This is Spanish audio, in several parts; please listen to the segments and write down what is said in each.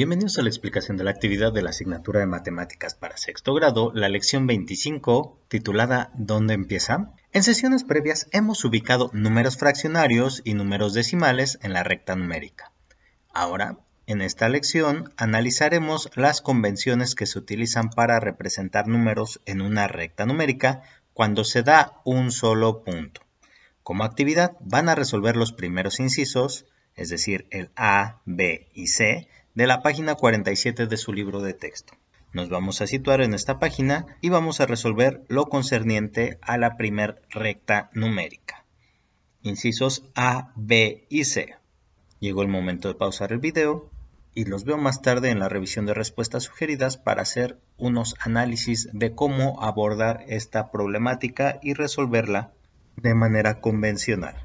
Bienvenidos a la explicación de la actividad de la asignatura de matemáticas para sexto grado, la lección 25, titulada ¿Dónde empieza? En sesiones previas hemos ubicado números fraccionarios y números decimales en la recta numérica. Ahora, en esta lección, analizaremos las convenciones que se utilizan para representar números en una recta numérica cuando se da un solo punto. Como actividad, van a resolver los primeros incisos, es decir, el A, B y C, de la página 47 de su libro de texto. Nos vamos a situar en esta página y vamos a resolver lo concerniente a la primer recta numérica. Incisos A, B y C. Llegó el momento de pausar el video y los veo más tarde en la revisión de respuestas sugeridas para hacer unos análisis de cómo abordar esta problemática y resolverla de manera convencional.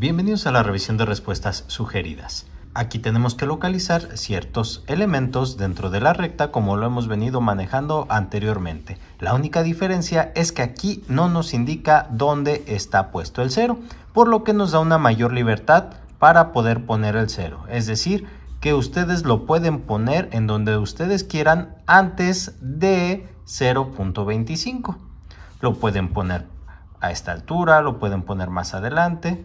Bienvenidos a la revisión de respuestas sugeridas. Aquí tenemos que localizar ciertos elementos dentro de la recta como lo hemos venido manejando anteriormente. La única diferencia es que aquí no nos indica dónde está puesto el cero, por lo que nos da una mayor libertad para poder poner el cero. Es decir, que ustedes lo pueden poner en donde ustedes quieran antes de 0.25. Lo pueden poner a esta altura, lo pueden poner más adelante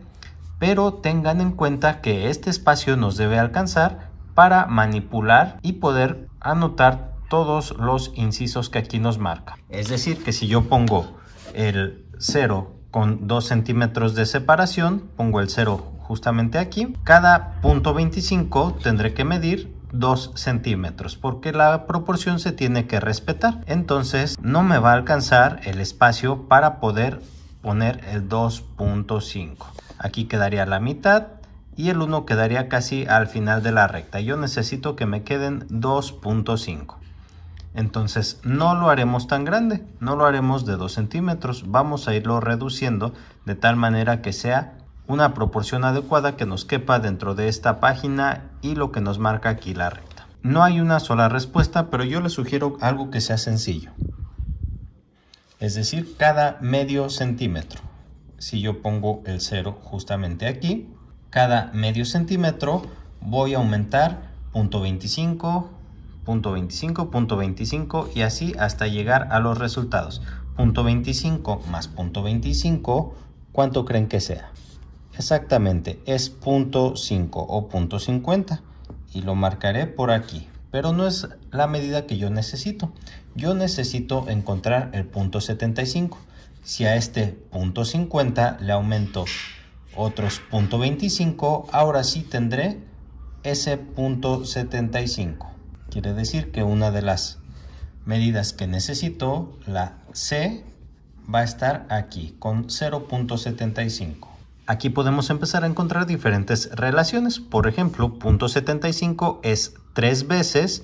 pero tengan en cuenta que este espacio nos debe alcanzar para manipular y poder anotar todos los incisos que aquí nos marca. Es decir, que si yo pongo el 0 con 2 centímetros de separación, pongo el 0 justamente aquí, cada punto 25 tendré que medir 2 centímetros porque la proporción se tiene que respetar entonces no me va a alcanzar el espacio para poder poner el 2.5 Aquí quedaría la mitad y el 1 quedaría casi al final de la recta. Yo necesito que me queden 2.5. Entonces no lo haremos tan grande, no lo haremos de 2 centímetros. Vamos a irlo reduciendo de tal manera que sea una proporción adecuada que nos quepa dentro de esta página y lo que nos marca aquí la recta. No hay una sola respuesta, pero yo le sugiero algo que sea sencillo. Es decir, cada medio centímetro si yo pongo el 0 justamente aquí, cada medio centímetro voy a aumentar 0.25, 0.25, 0.25 y así hasta llegar a los resultados. 0.25 más 0.25, ¿cuánto creen que sea? Exactamente, es 0.5 o 0.50 y lo marcaré por aquí, pero no es la medida que yo necesito. Yo necesito encontrar el punto 75. Si a este punto 50 le aumento otros punto 25, ahora sí tendré ese punto 75. Quiere decir que una de las medidas que necesito, la C, va a estar aquí con 0.75. Aquí podemos empezar a encontrar diferentes relaciones. Por ejemplo, punto 75 es 3 veces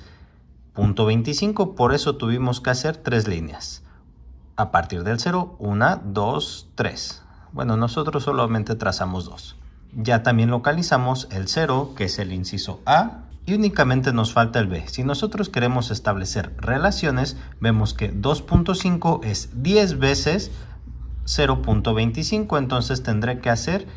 punto 25, por eso tuvimos que hacer tres líneas a partir del 0, 1, 2, 3. Bueno, nosotros solamente trazamos 2. Ya también localizamos el 0, que es el inciso A, y únicamente nos falta el B. Si nosotros queremos establecer relaciones, vemos que 2.5 es 10 veces 0.25, entonces tendré que hacer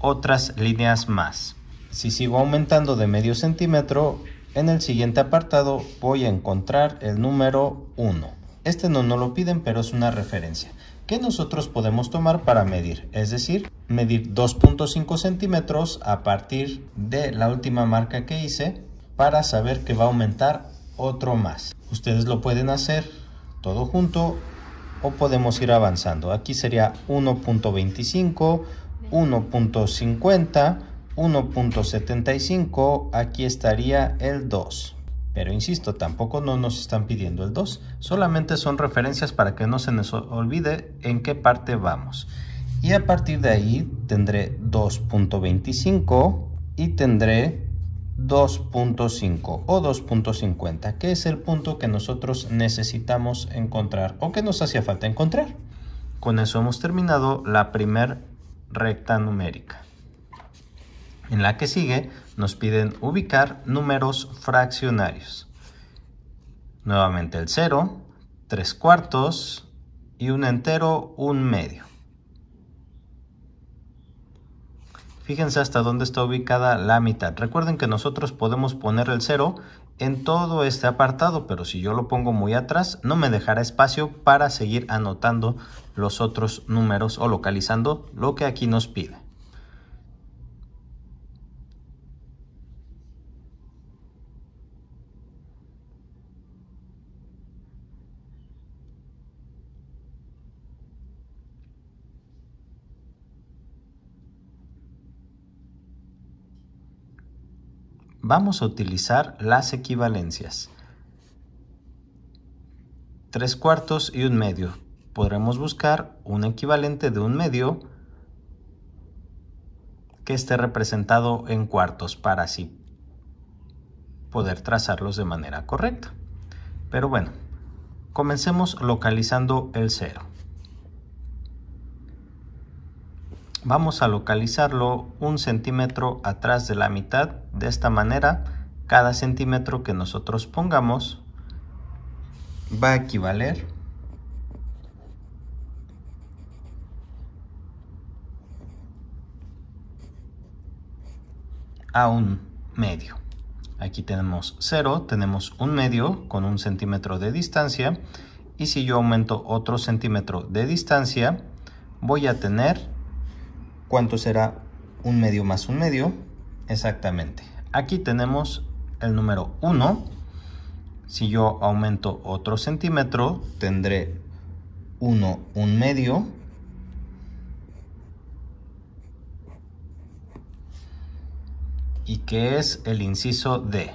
otras líneas más. Si sigo aumentando de medio centímetro, en el siguiente apartado voy a encontrar el número 1. Este no nos lo piden, pero es una referencia que nosotros podemos tomar para medir, es decir, medir 2.5 centímetros a partir de la última marca que hice para saber que va a aumentar otro más. Ustedes lo pueden hacer todo junto o podemos ir avanzando. Aquí sería 1.25, 1.50, 1.75, aquí estaría el 2. Pero insisto, tampoco no nos están pidiendo el 2, solamente son referencias para que no se nos olvide en qué parte vamos. Y a partir de ahí tendré 2.25 y tendré 2.5 o 2.50, que es el punto que nosotros necesitamos encontrar o que nos hacía falta encontrar. Con eso hemos terminado la primera recta numérica. En la que sigue nos piden ubicar números fraccionarios. Nuevamente el 0, 3 cuartos y un entero, un medio. Fíjense hasta dónde está ubicada la mitad. Recuerden que nosotros podemos poner el 0 en todo este apartado, pero si yo lo pongo muy atrás, no me dejará espacio para seguir anotando los otros números o localizando lo que aquí nos pide. Vamos a utilizar las equivalencias. tres cuartos y un medio. Podremos buscar un equivalente de un medio que esté representado en cuartos para así poder trazarlos de manera correcta. Pero bueno, comencemos localizando el cero. vamos a localizarlo un centímetro atrás de la mitad de esta manera cada centímetro que nosotros pongamos va a equivaler a un medio aquí tenemos 0 tenemos un medio con un centímetro de distancia y si yo aumento otro centímetro de distancia voy a tener ¿Cuánto será un medio más un medio? Exactamente. Aquí tenemos el número 1. Si yo aumento otro centímetro, tendré 1, un medio. Y que es el inciso D.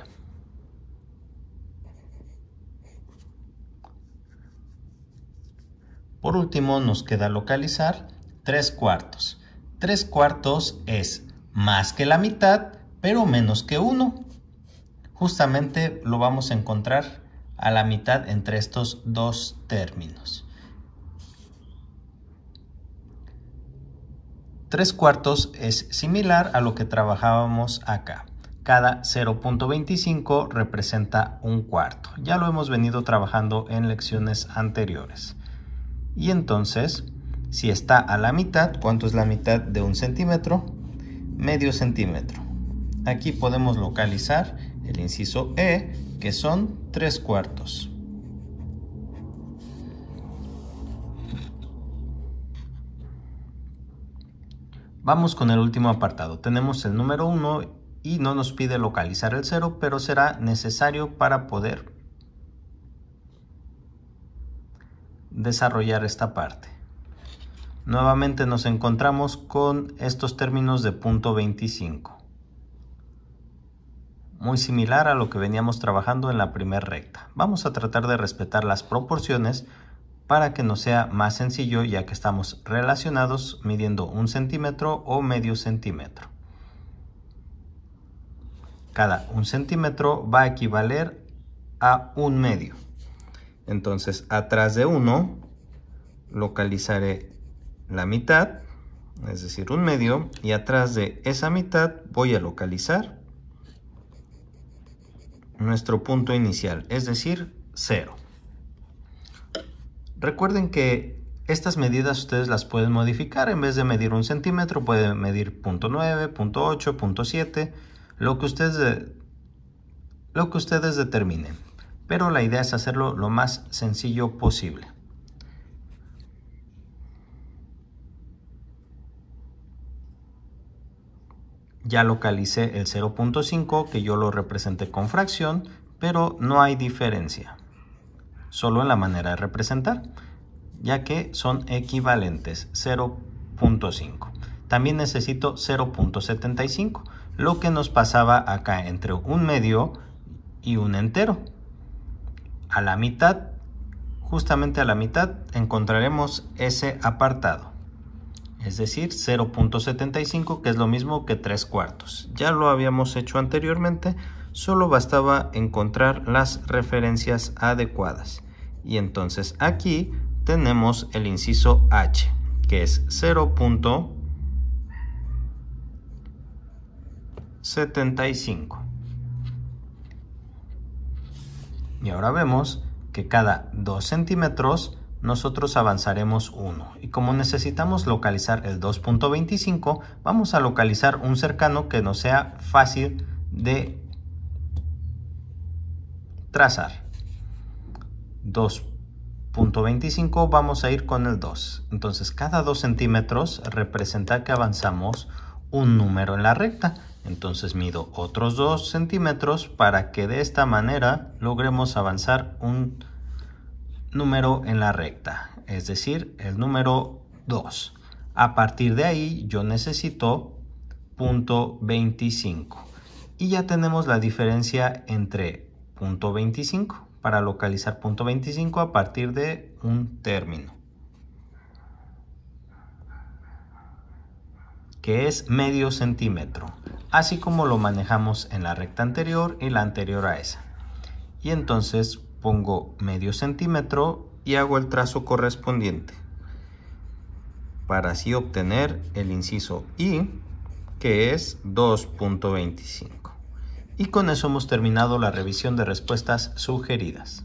Por último, nos queda localizar tres cuartos. 3 cuartos es más que la mitad, pero menos que 1. Justamente lo vamos a encontrar a la mitad entre estos dos términos. 3 cuartos es similar a lo que trabajábamos acá. Cada 0.25 representa un cuarto. Ya lo hemos venido trabajando en lecciones anteriores. Y entonces si está a la mitad, ¿cuánto es la mitad de un centímetro? Medio centímetro. Aquí podemos localizar el inciso E, que son tres cuartos. Vamos con el último apartado. Tenemos el número 1 y no nos pide localizar el 0, pero será necesario para poder desarrollar esta parte nuevamente nos encontramos con estos términos de punto 25. Muy similar a lo que veníamos trabajando en la primera recta. Vamos a tratar de respetar las proporciones para que nos sea más sencillo ya que estamos relacionados midiendo un centímetro o medio centímetro. Cada un centímetro va a equivaler a un medio. Entonces, atrás de uno localizaré la mitad, es decir, un medio, y atrás de esa mitad voy a localizar nuestro punto inicial, es decir, cero. Recuerden que estas medidas ustedes las pueden modificar, en vez de medir un centímetro pueden medir .9, .8, .7, lo que ustedes, lo que ustedes determinen. Pero la idea es hacerlo lo más sencillo posible. ya localicé el 0.5 que yo lo representé con fracción, pero no hay diferencia, solo en la manera de representar, ya que son equivalentes 0.5. También necesito 0.75, lo que nos pasaba acá entre un medio y un entero. A la mitad, justamente a la mitad, encontraremos ese apartado es decir 0.75 que es lo mismo que 3 cuartos. Ya lo habíamos hecho anteriormente, solo bastaba encontrar las referencias adecuadas. Y entonces aquí tenemos el inciso H, que es 0.75. Y ahora vemos que cada 2 centímetros nosotros avanzaremos 1 y como necesitamos localizar el 2.25 vamos a localizar un cercano que nos sea fácil de trazar 2.25 vamos a ir con el 2 entonces cada 2 centímetros representa que avanzamos un número en la recta entonces mido otros 2 centímetros para que de esta manera logremos avanzar un número en la recta, es decir, el número 2. A partir de ahí yo necesito punto 25. Y ya tenemos la diferencia entre punto 25 para localizar punto 25 a partir de un término. que es medio centímetro, así como lo manejamos en la recta anterior y la anterior a esa. Y entonces pongo medio centímetro y hago el trazo correspondiente para así obtener el inciso I que es 2.25 y con eso hemos terminado la revisión de respuestas sugeridas.